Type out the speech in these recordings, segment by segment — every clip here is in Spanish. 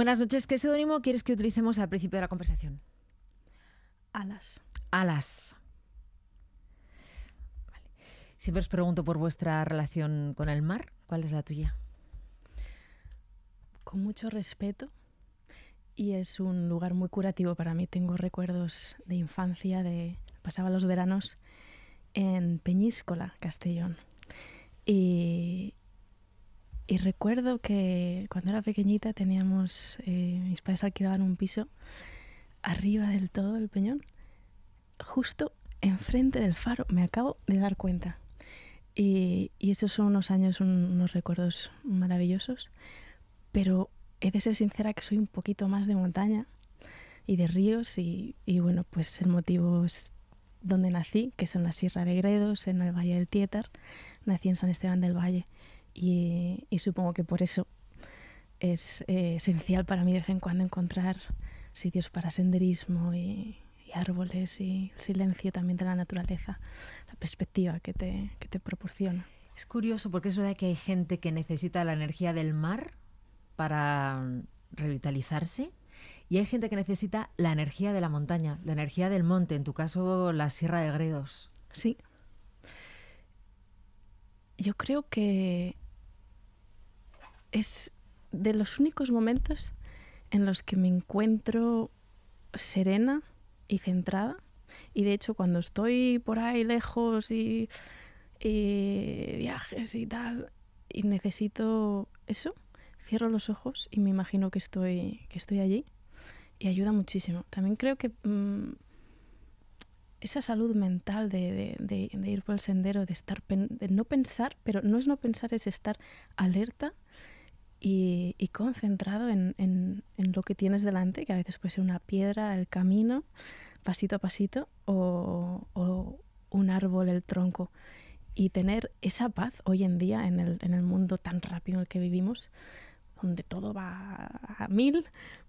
Buenas noches. ¿Qué seudónimo quieres que utilicemos al principio de la conversación? Alas. Alas. Siempre os pregunto por vuestra relación con el mar. ¿Cuál es la tuya? Con mucho respeto y es un lugar muy curativo para mí. Tengo recuerdos de infancia, de pasaba los veranos en Peñíscola, Castellón. Y, y recuerdo que cuando era pequeñita teníamos, eh, mis padres alquilaban un piso arriba del todo del peñón, justo enfrente del faro, me acabo de dar cuenta. Y, esos son unos años, unos recuerdos maravillosos, pero he de ser sincera que soy un poquito más de montaña y de ríos y, y bueno, pues el motivo es donde nací, que es en la Sierra de Gredos, en el Valle del Tietar, nací en San Esteban del Valle. Y, supongo que por eso es eh, esencial para mí de vez en cuando encontrar sitios para senderismo y, árboles y el silencio también de la naturaleza, la perspectiva que te, que te proporciona. Es curioso porque es verdad que hay gente que necesita la energía del mar para mm, revitalizarse y hay gente que necesita la energía de la montaña, la energía del monte, en tu caso la Sierra de Gredos. Sí, yo creo que es de los únicos momentos en los que me encuentro serena y centrada. Y de hecho, cuando estoy por ahí lejos y, viajes y tal, y necesito eso, cierro los ojos y me imagino que estoy, que estoy allí. Y ayuda muchísimo. También creo que mm, esa salud mental de, ir por el sendero, de, estar de no pensar, pero no es no pensar, es estar alerta y, concentrado en, lo que tienes delante, que a veces puede ser una piedra, el camino, pasito a pasito, o, un árbol, el tronco. Y tener esa paz hoy en día en el, mundo tan rápido en el que vivimos, donde todo va a mil,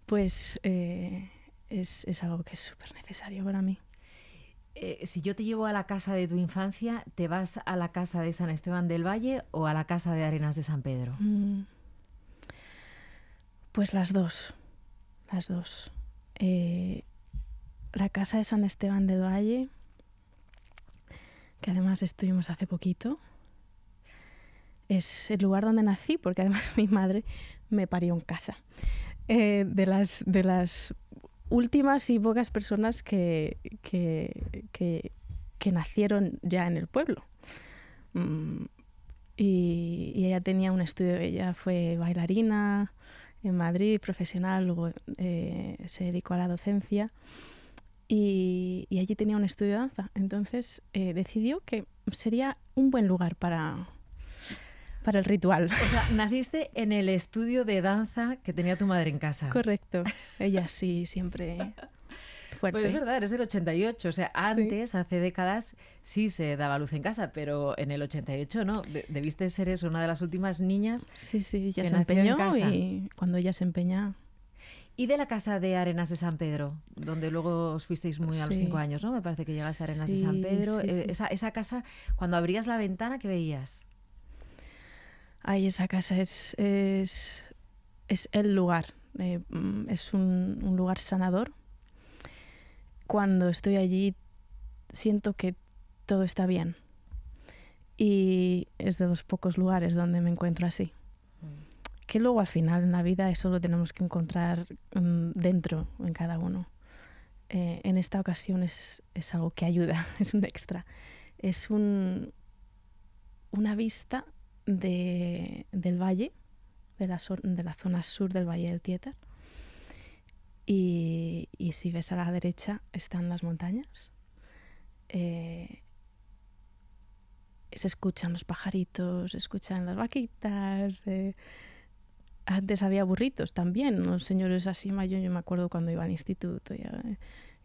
pues eh, es, es algo que es súper necesario para mí. Eh, si yo te llevo a la casa de tu infancia, ¿te vas a la casa de San Esteban del Valle o a la casa de Arenas de San Pedro? Mm. Pues las dos, las dos. Eh, la casa de San Esteban del Valle, que además estuvimos hace poquito, es el lugar donde nací, porque además mi madre me parió en casa. Eh, de, las, de las últimas y pocas personas que, que, nacieron ya en el pueblo. Mm, y, ella tenía un estudio, ella fue bailarina en Madrid, profesional, luego eh, se dedicó a la docencia y, allí tenía un estudio de danza. Entonces eh, decidió que sería un buen lugar para, para el ritual. O sea, naciste en el estudio de danza que tenía tu madre en casa. Correcto. Ella sí, siempre fuerte. Pues es verdad, es del 88. O sea, antes, hace décadas, sí se daba luz en casa, pero en el 88 no. debiste ser eso, una de las últimas niñas. Sí, sí, ya se empeñó en y cuando ella se empeña. Y de la casa de Arenas de San Pedro, donde luego os fuisteis muy a los cinco años, ¿no? Me parece que llegaste a Arenas de San Pedro. Eh, esa, esa casa, cuando abrías la ventana, ¿qué veías? Ay, esa casa es, el lugar, eh, mm, es un, lugar sanador. Cuando estoy allí siento que todo está bien y es de los pocos lugares donde me encuentro así. Mm. Que luego al final en la vida eso lo tenemos que encontrar mm, dentro en cada uno. Eh, en esta ocasión es, algo que ayuda, es un extra. Es un, una vista de, del valle, de la, de la, zona sur del valle del Tietar. Y, si ves a la derecha están las montañas. Eh, se escuchan los pajaritos, se escuchan las vaquitas. Eh, antes había burritos también, unos señores así mayores. Yo me acuerdo cuando iba al instituto, eh,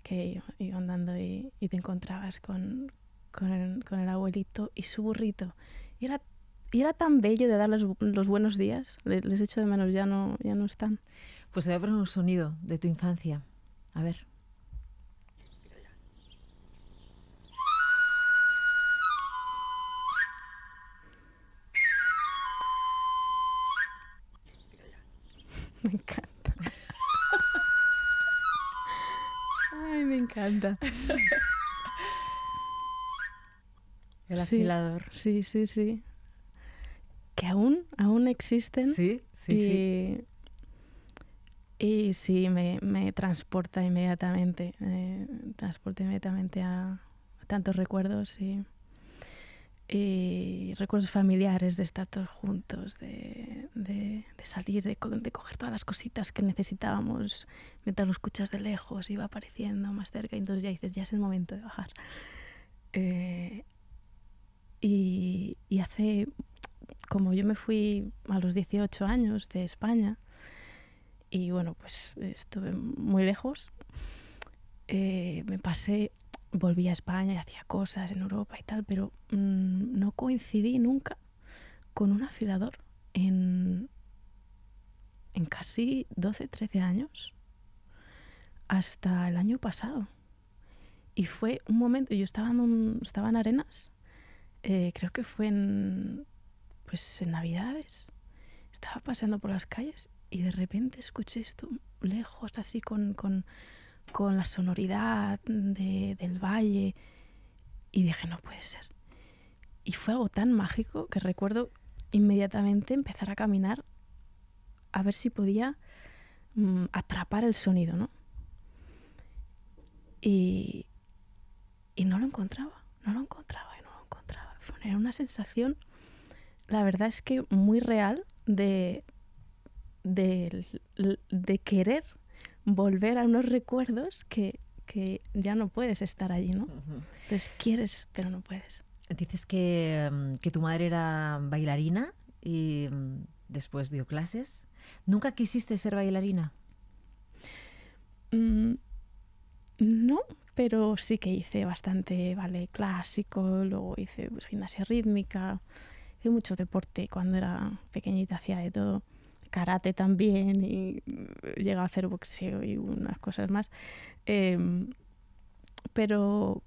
que iba andando y, te encontrabas con, el, con el abuelito y su burrito. Y era y era tan bello de dar los buenos días. Les, echo de menos, ya no, ya no están. Pues se va a poner un sonido de tu infancia. A ver. Me encanta. Ay, me encanta. El afilador. Sí, sí, sí que aún, aún existen. Sí, sí, y, sí. Y sí, me, transporta inmediatamente, transporta inmediatamente a, tantos recuerdos y, recuerdos familiares de estar todos juntos, de, salir, de, coger todas las cositas que necesitábamos, mientras los cuchas de lejos, iba apareciendo más cerca y entonces ya dices, ya es el momento de bajar. Eh, y, y hace como yo me fui a los 18 años de España y bueno, pues estuve muy lejos, eh, me pasé, volví a España y hacía cosas en Europa y tal, pero mm, no coincidí nunca con un afilador en, en casi 12, 13 años hasta el año pasado. Y fue un momento, yo estaba en, en Arenas, eh, creo que fue en pues en Navidades, estaba paseando por las calles y de repente escuché esto lejos, así con, la sonoridad del valle. Y dije, no puede ser. Y fue algo tan mágico que recuerdo inmediatamente empezar a caminar a ver si podía mm, atrapar el sonido, ¿no? Y, y no lo encontraba, no lo encontraba y no lo encontraba. Era una sensación la verdad es que muy real de, de, querer volver a unos recuerdos que, ya no puedes estar allí, ¿no? Entonces quieres, pero no puedes. Dices que, mm, tu madre era bailarina y mm, después dio clases. ¿Nunca quisiste ser bailarina? Mm, no, pero sí que hice bastante ballet clásico, luego hice pues, gimnasia rítmica, hice mucho deporte cuando era pequeñita, hacía de todo, karate también y eh, llegaba a hacer boxeo y unas cosas más. Em, pero,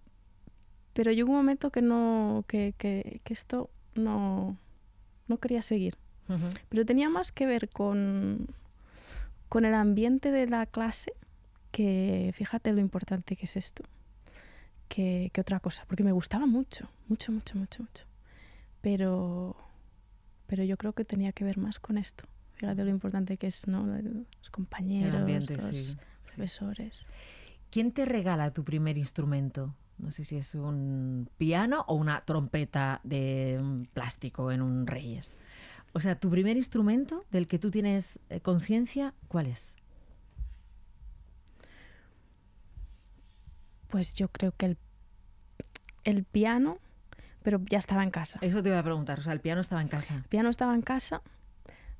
pero llegó un momento que no, que, esto no, no quería seguir. Pero tenía más que ver con, con el ambiente de la clase, que fíjate lo importante que es esto, que, que otra cosa, porque me gustaba mucho, mucho, mucho, mucho, mucho pero, pero yo creo que tenía que ver más con esto. Fíjate lo importante que es, ¿no? Los compañeros, los profesores. ¿Quién te regala tu primer instrumento? No sé si es un piano o una trompeta de plástico en un Reyes. O sea, tu primer instrumento del que tú tienes eh, conciencia, ¿cuál es? Pues yo creo que el piano pero ya estaba en casa. Eso te iba a preguntar, o sea, el piano estaba en casa. El piano estaba en casa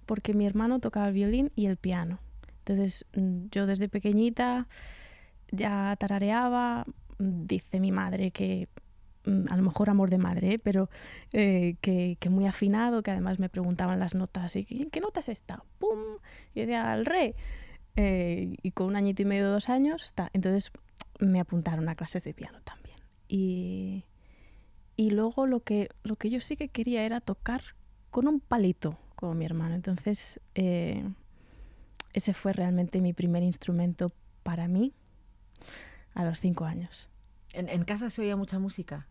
porque mi hermano tocaba el violín y el piano. Entonces mm, yo desde pequeñita ya tarareaba, mm, dice mi madre que mm, a lo mejor amor de madre, ¿eh? pero eh, que, muy afinado, que además me preguntaban las notas, ¿y qué, notas nota es esta? ¡Pum! Y decía, al re. Eh, y con un añito y medio, dos años, está entonces me apuntaron a clases de piano también. Y, y luego lo que, lo que yo sí que quería era tocar con un palito, como mi hermano. Entonces, eh, ese fue realmente mi primer instrumento para mí a los cinco años. ¿En, casa se oía mucha música?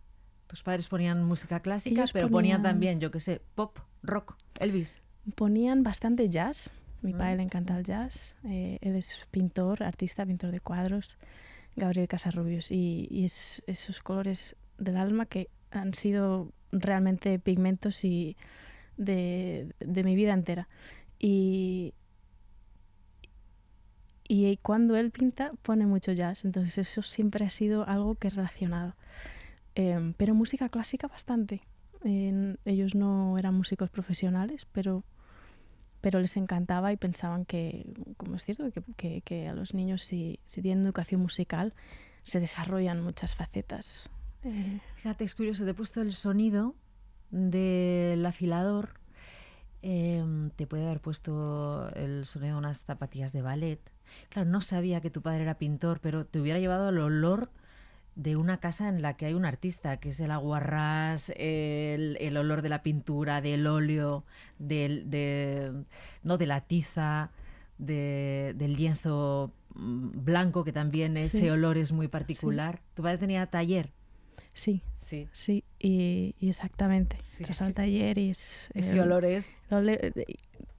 Tus padres ponían música clásica, pero ponían... también, yo qué sé, pop, rock, Elvis. Ponían bastante jazz. Mi mm. padre le encanta el jazz. Eh, él es pintor, artista, pintor de cuadros. Gabriel Casarrubios. Y, y esos colores del alma que han sido realmente pigmentos y de, de mi vida entera. Y, y cuando él pinta pone mucho jazz, entonces eso siempre ha sido algo que he relacionado. Em, pero música clásica bastante. ellos no eran músicos profesionales, pero, pero les encantaba y pensaban que, como es cierto, que, que, que a los niños si, si tienen educación musical se desarrollan muchas facetas Fíjate, es curioso, te he puesto el sonido del afilador, em, te puede haber puesto el sonido de unas zapatillas de ballet. Claro, no sabía que tu padre era pintor, pero te hubiera llevado el olor de una casa en la que hay un artista, que es el aguarrás, el, olor de la pintura, del óleo, de, no, de la tiza, del lienzo mm, blanco, que también ese olor es muy particular. Tu padre tenía taller. Sí. Sí. Sí, y, exactamente. Sí. Entras al taller y es... Eh,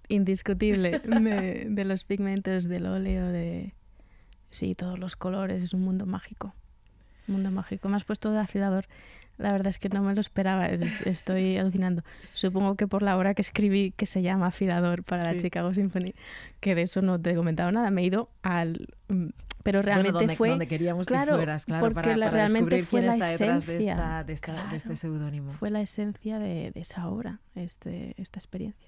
indiscutible de, los pigmentos, del óleo, de... Sí, todos los colores, es un mundo mágico. Un mundo mágico. Me has puesto de afilador. La verdad es que no me lo esperaba, estoy alucinando. Supongo que por la hora que escribí, que se llama Afilador para la Chicago Symphony, que de eso no te he comentado nada, me he ido al mm, pero realmente fue donde queríamos que fueras, claro, para, la, realmente descubrir esencia, de, este seudónimo. Fue la esencia de, de esa obra, este, esta experiencia.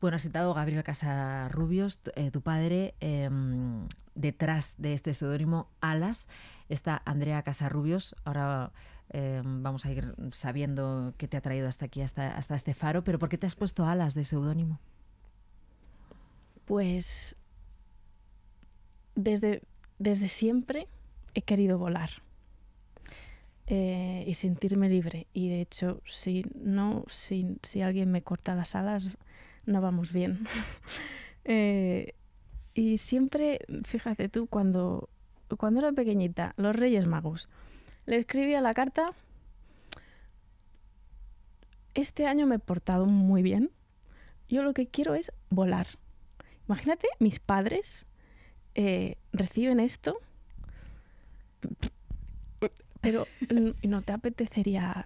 Bueno, has citado Gabriel Casarrubios, eh, tu padre. Em, detrás de este seudónimo Alas está Andrea Casarrubios. Ahora em, vamos a ir sabiendo qué te ha traído hasta aquí, hasta, hasta este faro, pero ¿por qué te has puesto Alas de seudónimo? Pues desde desde siempre he querido volar eh, y sentirme libre. Y de hecho, si no, si, alguien me corta las alas, no vamos bien. Eh, y siempre, fíjate tú, cuando, cuando era pequeñita, los Reyes Magos, le escribía la carta, este año me he portado muy bien, yo lo que quiero es volar. Imagínate mis padres eh, reciben esto, pero no te apetecería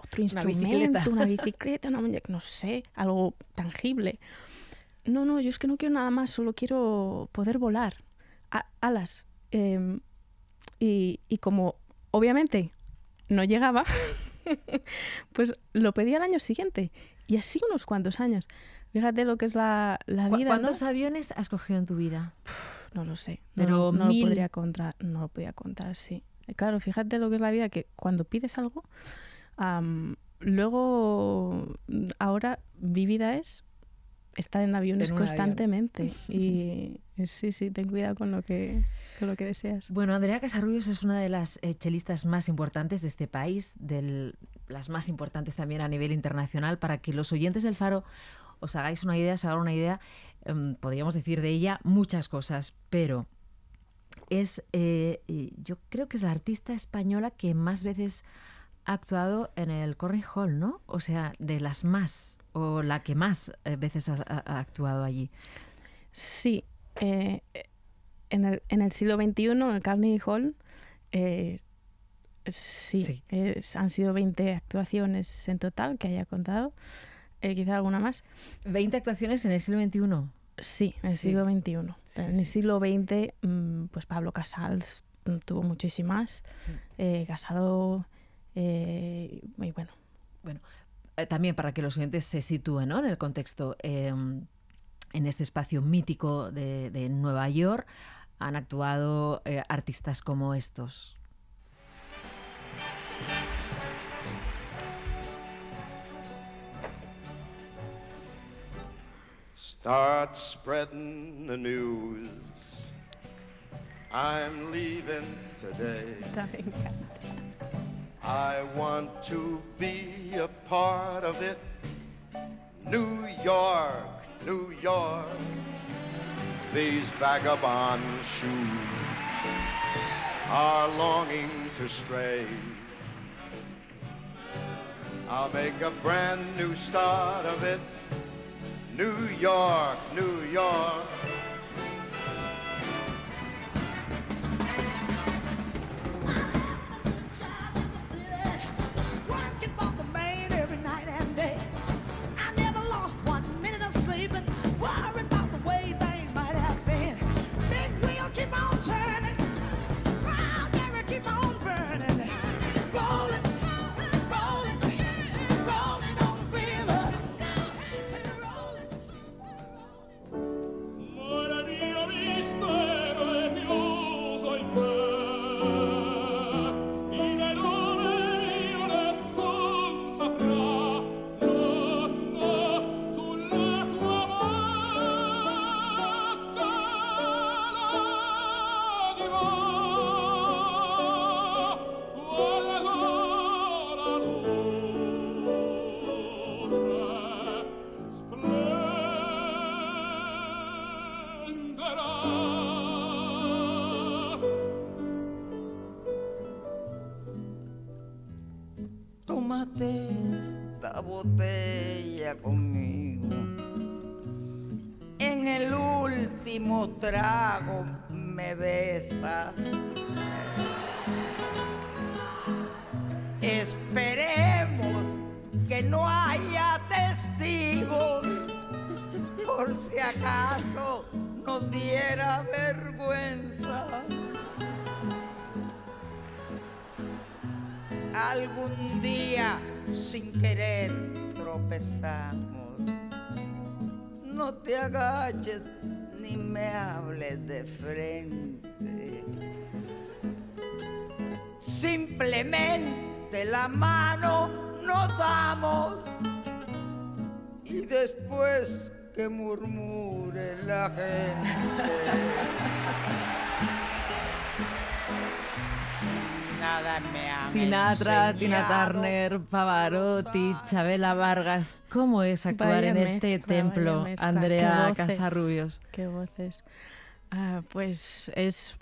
otro instrumento, una bicicleta, no sé, algo tangible. No, no, yo es que no quiero nada más, solo quiero poder volar, alas. Em, y, y como obviamente no llegaba, pues lo pedí al año siguiente. Y así unos cuantos años. Fíjate lo que es la, vida. ¿Cuántos aviones has cogido en tu vida? No lo sé. Pero no, lo podría contar, no lo podía contar, sí. Claro, fíjate lo que es la vida, que cuando pides algo, luego, ahora vivida es estar en aviones constantemente. Y sí, sí, ten cuidado con lo que, con lo que deseas. Bueno, Andrea Casarrubios es una de las eh, chelistas más importantes de este país, de las más importantes también a nivel internacional. Para que los oyentes del Faro os hagáis una idea, os una idea, Em, podríamos decir de ella muchas cosas, pero es, eh, yo creo que es la artista española que más veces ha actuado en el Corning Hall, ¿no? O sea, de las más, o la que más eh, veces ha, actuado allí. Sí, eh, en, el, en, el, siglo XXI, en el Carnegie Hall, eh, sí, han sido 20 actuaciones en total que haya contado. Eh, quizá alguna más. 20 actuaciones en el siglo XXI. Sí, en el siglo XXI. en el siglo XX, mm, pues Pablo Casals mm, tuvo muchísimas. Eh, casado, eh, y bueno. Bueno, eh, también para que los oyentes se sitúen en el contexto, em, en este espacio mítico de, de Nueva York, han actuado artistas como estos. Start spreading the news. I'm leaving today. I want to be a part of it. New York, New York. These vagabond shoes are longing to stray. I'll make a brand new start of it. New York, New York. Esperemos que no haya testigos por si acaso nos diera vergüenza. Algún día sin querer tropezamos. No te agaches ni me hables de frente. Simplemente de la mano nos damos y después que murmure la gente. Nada me Sinatra, Tina Turner, Pavarotti, Chabela Vargas. ¿Cómo es actuar en este templo, Andrea Casarrubios? Qué voces. Ah, pues es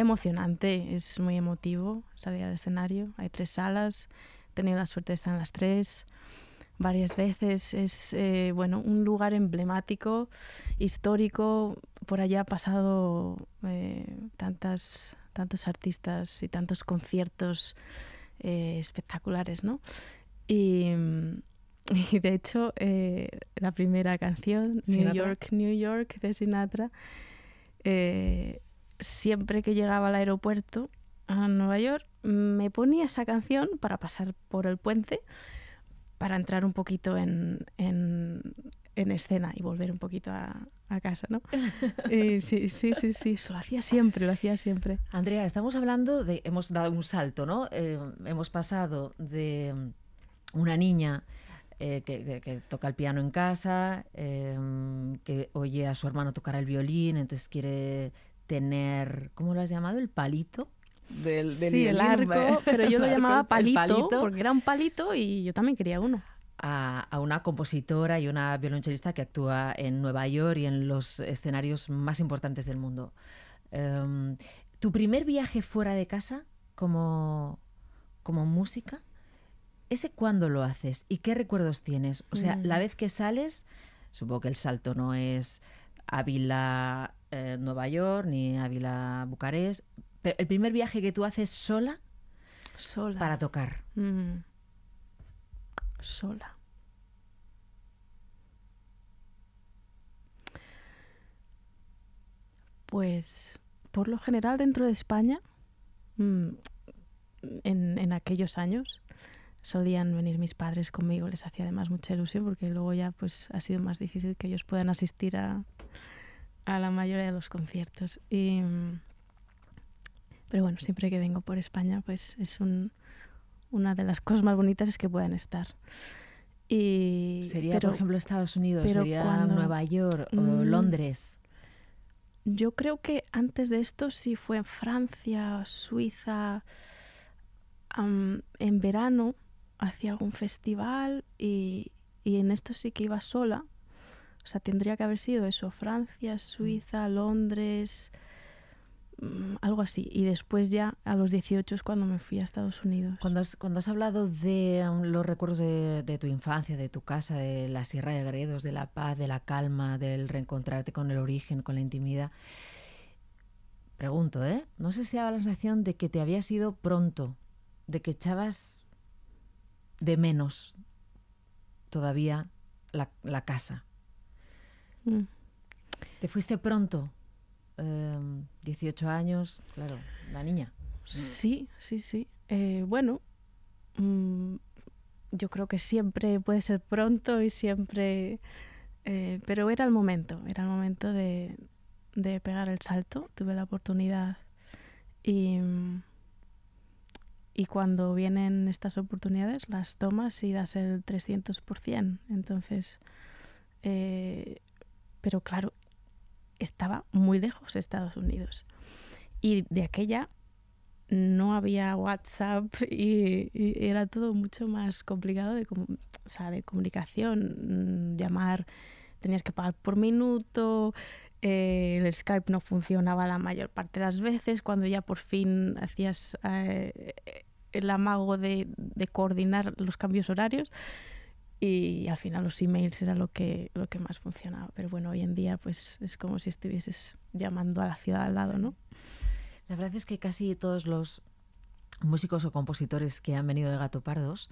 emocionante, es muy emotivo salir al escenario. Hay tres salas, he tenido la suerte de estar en las tres varias veces. Es eh, bueno, un lugar emblemático, histórico. Por allá ha pasado eh, tantas, tantos artistas y tantos conciertos eh, espectaculares, ¿no? Y, mm, de hecho, la primera canción, New York, New York, de Sinatra, siempre que llegaba al aeropuerto a Nueva York, me ponía esa canción para pasar por el puente, para entrar un poquito en, en, escena y volver un poquito a, casa, ¿no? sí, sí, sí, sí, eso lo hacía siempre, lo hacía siempre. Andrea, estamos hablando de, hemos dado un salto, ¿no? Eh, hemos pasado de mm, una niña eh, que, toca el piano en casa, eh, mm, que oye a su hermano tocar el violín, entonces quiere tener, ¿cómo lo has llamado? El palito. Del, arco, pero yo lo llamaba palito, porque era un palito y yo también quería uno. A, una compositora y una violonchelista que actúa en Nueva York y en los escenarios más importantes del mundo. Em, ¿Tu primer viaje fuera de casa como, como música? ¿Ese cuándo lo haces y qué recuerdos tienes? O sea, mm. la vez que sales, supongo que el salto no es Ávila, eh, Nueva York, ni Ávila, Bucarest. el primer viaje que tú haces sola, sola. para tocar. Mm. Sola. Pues por lo general dentro de España, mm, en, en, aquellos años, solían venir mis padres conmigo, les hacía además mucha ilusión porque luego ya pues ha sido más difícil que ellos puedan asistir a, a la mayoría de los conciertos. Mm, pero bueno, siempre que vengo por España, pues es una de las cosas más bonitas es que puedan estar. Y, sería, por ejemplo, Estados Unidos, pero sería Nueva York o mm, Londres. Yo creo que antes de esto sí fue Francia, Suiza, en verano hacía algún festival y, y en esto sí que iba sola, o sea, tendría que haber sido eso, Francia, Suiza, mm. Londres, mm, algo así. Y después ya a los 18 es cuando me fui a Estados Unidos. Cuando has, hablado de um, los recuerdos de, tu infancia, de tu casa, de la Sierra de Gredos, de la paz, de la calma, del reencontrarte con el origen, con la intimidad, pregunto, ¿eh? No sé si daba la sensación de que te había sido pronto, de que echabas de menos todavía la casa. Mm. ¿Te fuiste pronto? 18 em, años, claro, la niña. Sí, sí, sí. Eh, bueno, mm, yo creo que siempre puede ser pronto y siempre... Eh, pero era el momento, era el momento de, pegar el salto, tuve la oportunidad y, cuando vienen estas oportunidades las tomas y das el 300%. Entonces, eh, pero claro, estaba muy lejos Estados Unidos. Y de aquella no había WhatsApp y, era todo mucho más complicado de, de comunicación, mm, llamar, tenías que pagar por minuto, eh, el Skype no funcionaba la mayor parte de las veces, cuando ya por fin hacías eh, el amago de, de coordinar los cambios horarios, y al final los emails era lo que, lo que más funcionaba. Pero bueno, hoy en día pues es como si estuvieses llamando a la ciudad al lado, ¿no? La verdad es que casi todos los músicos o compositores que han venido de Gato Pardos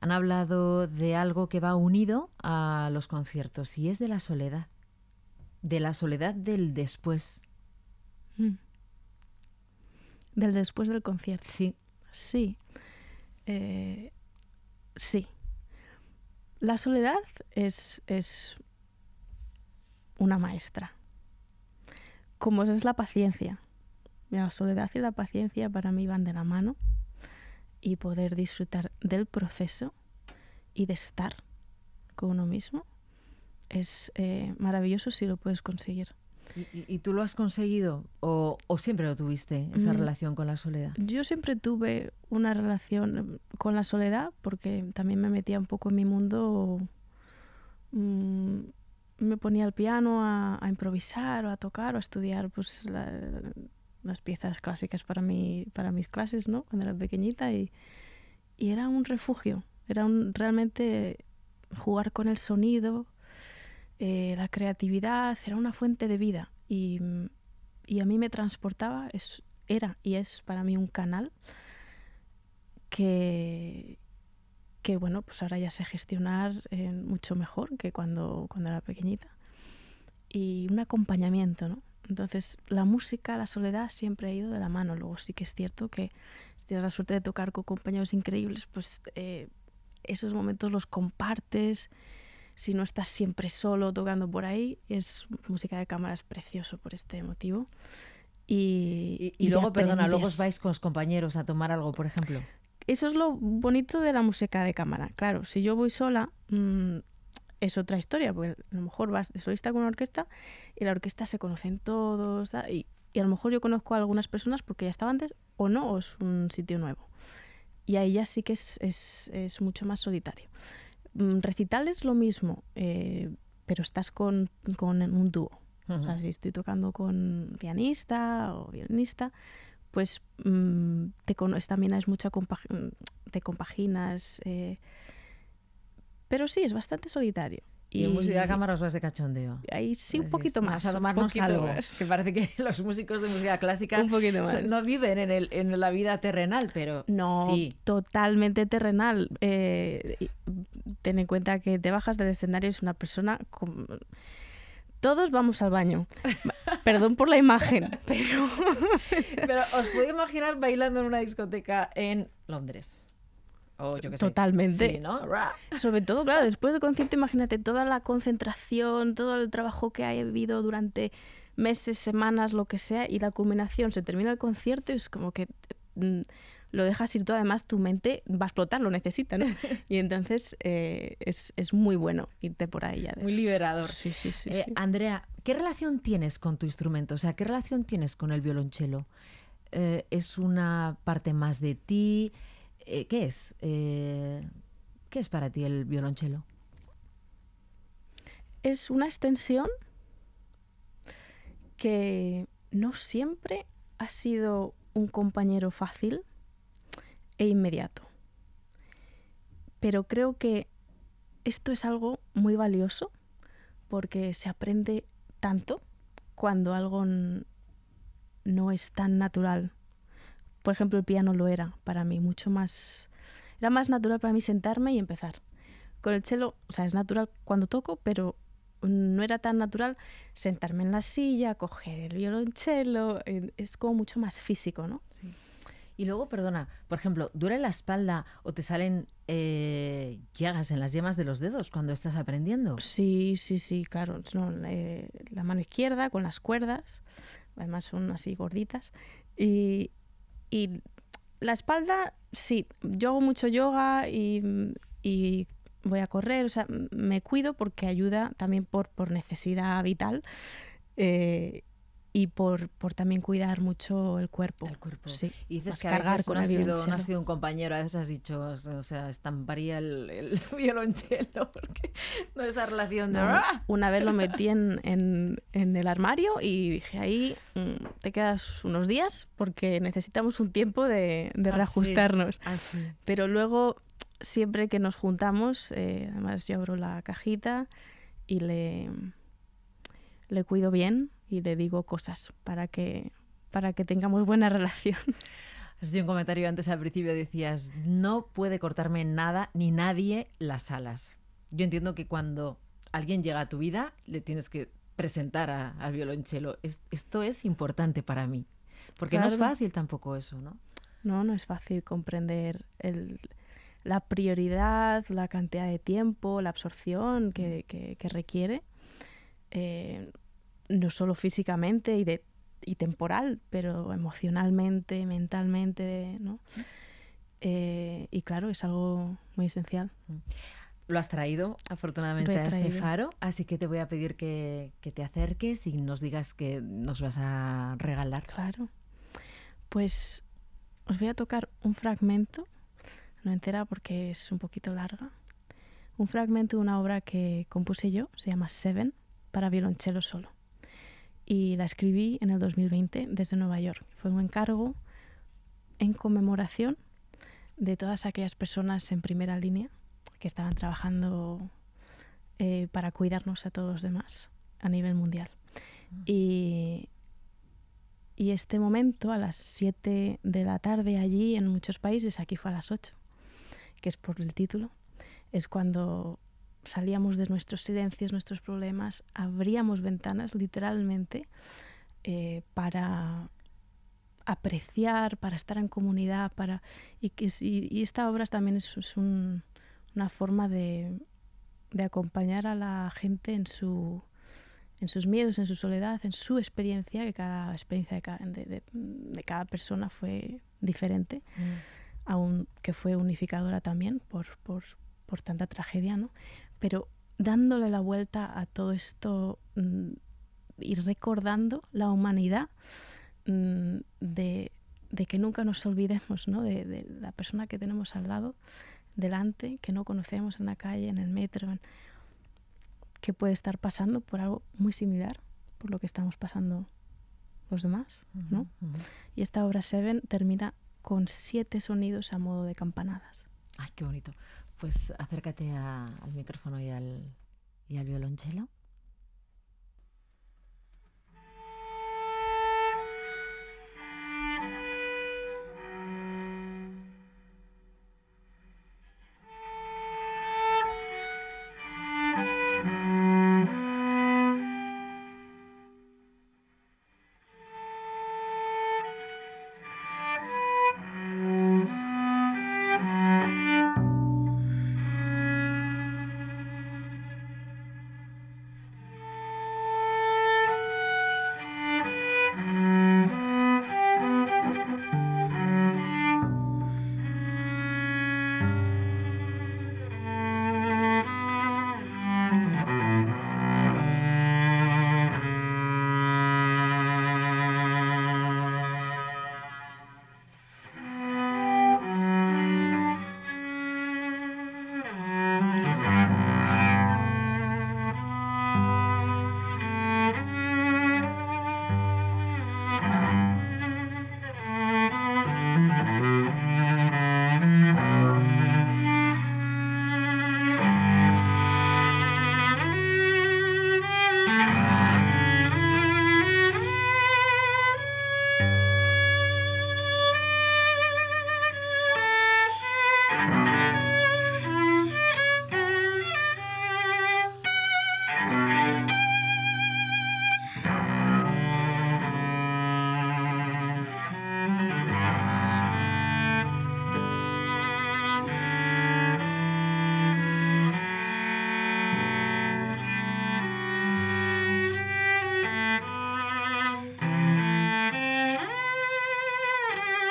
han hablado de algo que va unido a los conciertos y es de la soledad, de la soledad del después. Mm. Del después del concierto. Sí. Sí. Eh, sí la soledad es, es una maestra, como es la paciencia. La soledad y la paciencia para mí van de la mano y poder disfrutar del proceso y de estar con uno mismo es eh, maravilloso si lo puedes conseguir. ¿Y, tú lo has conseguido o, siempre lo tuviste, esa mm. relación con la soledad? Yo siempre tuve una relación em, con la soledad porque también me metía un poco en mi mundo. Mm, me ponía al piano a, improvisar o a tocar o a estudiar pues, las piezas clásicas para, mis clases, ¿no? Cuando era pequeñita y, era un refugio. Era realmente jugar con el sonido, eh, la creatividad era una fuente de vida y, a mí me transportaba, es, era y es para mí un canal que, que bueno, pues ahora ya sé gestionar eh, mucho mejor que cuando, cuando era pequeñita. Y un acompañamiento, Entonces, la música, la soledad siempre ha ido de la mano. Luego sí que es cierto que si tienes la suerte de tocar con compañeros increíbles, pues eh, esos momentos los compartes si no estás siempre solo tocando por ahí, es música de cámara, es precioso por este motivo. Y, luego, perdona, luego os vais con los compañeros a tomar algo, por ejemplo. Eso es lo bonito de la música de cámara. Claro, si yo voy sola, mm, es otra historia, porque a lo mejor vas de solista con una orquesta y la orquesta se conocen todos, y, a lo mejor yo conozco a algunas personas porque ya estaba antes, o no, o es un sitio nuevo. Y ahí ya sí que es, es mucho más solitario. Mm, recital es lo mismo, eh, pero estás con, un dúo. O sea, si estoy tocando con pianista o violinista, pues mm, te también es mucha mm, te compaginas. Eh, pero sí, es bastante solitario. Y, música de cámara os vas de cachondeo. Ahí sí, un poquito más. Vamos a tomarnos algo. Que parece que los músicos de música clásica no viven en, el, la vida terrenal, pero. No, totalmente terrenal. Eh, ten en cuenta que te bajas del escenario es una persona. Todos vamos al baño. Perdón por la imagen, pero. pero os podéis imaginar bailando en una discoteca en Londres. Totalmente. Sobre todo, claro, después del concierto, imagínate toda la concentración, todo el trabajo que ha habido durante meses, semanas, lo que sea, y la culminación se termina el concierto y es como que mm, lo dejas ir todo, además tu mente va a explotar, lo necesita, ¿no? Y entonces eh, es, muy bueno irte por ahí ya. Muy liberador. Sí, sí, eh, sí, Andrea, ¿qué relación tienes con tu instrumento? O sea, ¿qué relación tienes con el violonchelo? Eh, ¿Es una parte más de ti? Eh, ¿Qué es? Eh, ¿Qué es para ti el violonchelo? Es una extensión que no siempre ha sido un compañero fácil e inmediato. Pero creo que esto es algo muy valioso porque se aprende tanto cuando algo no es tan natural por ejemplo, el piano lo era para mí, mucho más... Era más natural para mí sentarme y empezar. Con el cello, o sea, es natural cuando toco, pero no era tan natural sentarme en la silla, coger el violonchelo, eh, es como mucho más físico, ¿no? Sí. Y luego, perdona, por ejemplo, dura la espalda o te salen eh, llagas en las yemas de los dedos cuando estás aprendiendo? Sí, sí, sí, claro. Eh, la mano izquierda con las cuerdas, además son así gorditas, y, y la espalda, sí, yo hago mucho yoga y, voy a correr, o sea, me cuido porque ayuda también por, por necesidad vital. Eh, y por, también cuidar mucho el cuerpo. El cuerpo. Sí. Y dices que a con no, has sido, un compañero, a veces has dicho, o sea, estamparía el, violonchelo, porque no la relación de... ¡Ah! una vez lo metí en, el armario y dije, ahí mm, te quedas unos días porque necesitamos un tiempo de, reajustarnos. Pero luego, siempre que nos juntamos, eh, además yo abro la cajita y le le cuido bien y le digo cosas para que, para que tengamos buena relación. Has un comentario antes al principio, decías, no puede cortarme nada ni nadie las alas. Yo entiendo que cuando alguien llega a tu vida, le tienes que presentar al violonchelo. esto es importante para mí. Porque no es fácil tampoco eso, ¿no? No, no es fácil comprender la prioridad, la cantidad de tiempo, la absorción que mm. requiere eh, no solo físicamente y, temporal, pero emocionalmente, mentalmente, ¿no? Eh, y claro, es algo muy esencial. Lo has traído, afortunadamente, a este faro, así que te voy a pedir que, que te acerques y nos digas que nos vas a regalar. Claro. Pues os voy a tocar un fragmento, no entera porque es un poquito larga, un fragmento de una obra que compuse yo, se llama Seven, para violonchelo solo. Y la escribí en el 2020 desde Nueva York. Fue un encargo en conmemoración de todas aquellas personas en primera línea que estaban trabajando eh, para cuidarnos a todos los demás a nivel mundial. Mm. Y, y este momento, a las 7 de la tarde allí en muchos países, aquí fue a las 8, que es por el título, es cuando salíamos de nuestros silencios, nuestros problemas, abríamos ventanas literalmente eh, para apreciar, para estar en comunidad, para y, esta obra también es, una forma de, acompañar a la gente en su en sus miedos, en su soledad, en su experiencia, que cada experiencia de cada, persona fue diferente, mm. que aunque fue unificadora también por, por tanta tragedia, ¿no? pero dándole la vuelta a todo esto mm, y recordando la humanidad mm, de, que nunca nos olvidemos ¿no? de, la persona que tenemos al lado, delante, que no conocemos en la calle, en el metro, que puede estar pasando por algo muy similar, por lo que estamos pasando los demás. ¿no? Y esta obra Seven termina con siete sonidos a modo de campanadas. Ay, qué bonito. Pues acércate al micrófono y y al violonchelo.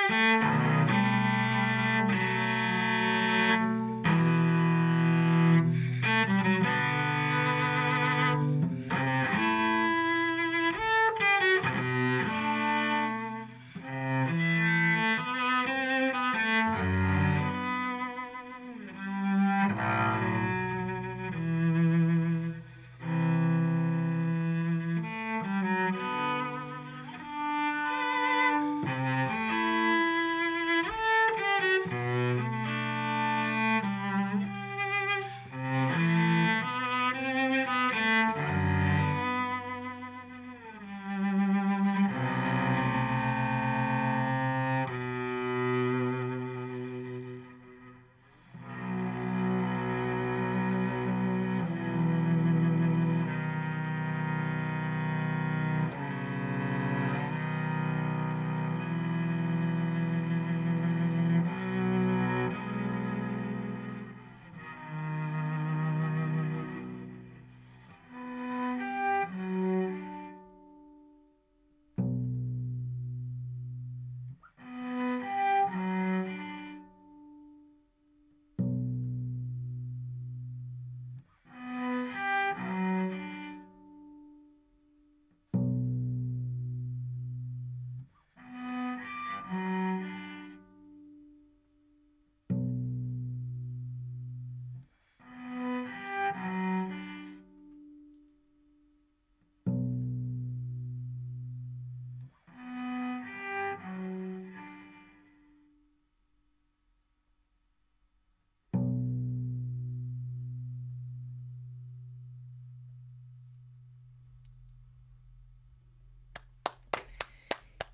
Música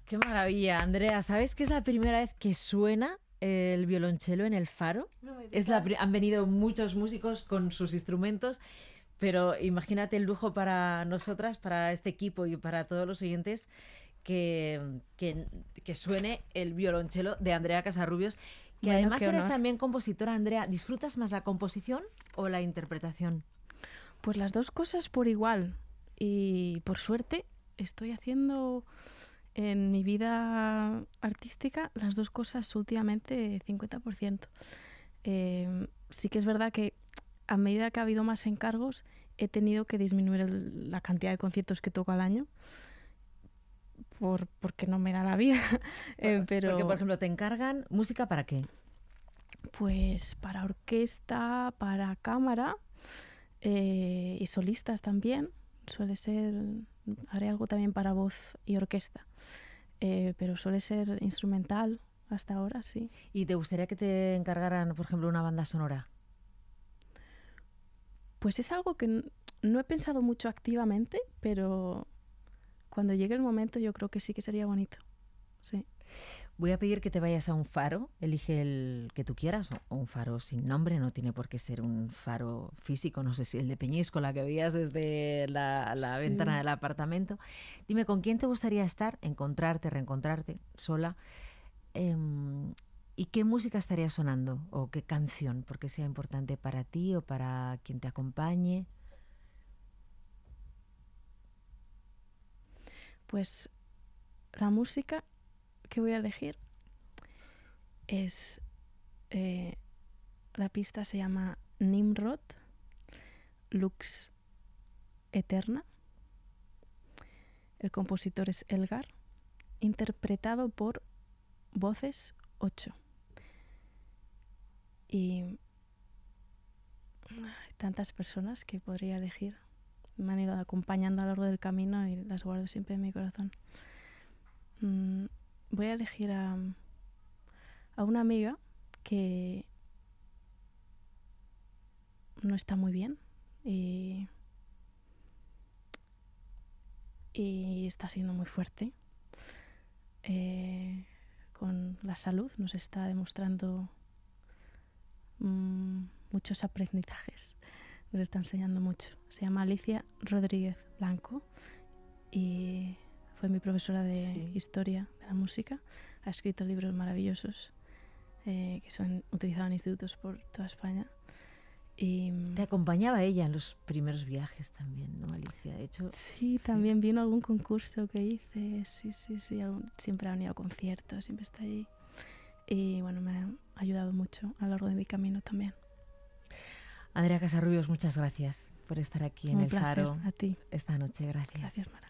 Qué maravilla, Andrea. ¿Sabes que es la primera vez que suena el violonchelo en el faro? es la han venido muchos músicos con sus instrumentos, pero imagínate el lujo para nosotras, para este equipo y para todos los oyentes que, que, suene el violonchelo de Andrea Casarrubios, que además eres también compositora, Andrea. ¿Disfrutas más la composición o la interpretación? Pues las dos cosas por igual. Y por suerte estoy haciendo en mi vida artística las dos cosas últimamente 50%. Em, sí que es verdad que a medida que ha habido más encargos he tenido que disminuir la cantidad de conciertos que toco al año. Por, porque no me da la vida. Eh, pero... Porque, por ejemplo, te encargan música para qué? Pues para orquesta, para cámara eh, y solistas también. Suele ser haré algo también para voz y orquesta, eh, pero suele ser instrumental hasta ahora, sí. ¿Y te gustaría que te encargaran, por ejemplo, una banda sonora? Pues es algo que no he pensado mucho activamente, pero cuando llegue el momento yo creo que sí que sería bonito. Sí. Voy a pedir que te vayas a un faro, elige el que tú quieras, o un faro sin nombre, no tiene por qué ser un faro físico, no sé si el de peñisco, la que veías desde la, ventana del apartamento. Dime, ¿con quién te gustaría estar, encontrarte, reencontrarte sola? Em, ¿Y qué música estaría sonando o qué canción? Porque sea importante para ti o para quien te acompañe. Pues la música que voy a elegir es. Eh, la pista se llama Nimrod, Lux Eterna. El compositor es Elgar, interpretado por Voces 8. Y hay tantas personas que podría elegir. Me han ido acompañando a lo largo del camino y las guardo siempre en mi corazón. Mm, voy a elegir a, una amiga que no está muy bien y, está siendo muy fuerte eh, con la salud, nos está demostrando mm, muchos aprendizajes, nos está enseñando mucho. Se llama Alicia Rodríguez Blanco y mi profesora de historia de la música. Ha escrito libros maravillosos eh, que son utilizados en institutos por toda España. Y, Te acompañaba ella en los primeros viajes también, ¿no, Alicia? De hecho, sí, también vino algún concurso que hice. Sí, sí, sí. siempre ha venido a conciertos, siempre está allí. Y bueno, me ha ayudado mucho a lo largo de mi camino también. Andrea Casarrubios, muchas gracias por estar aquí en el Faro a ti. esta noche. Gracias. gracias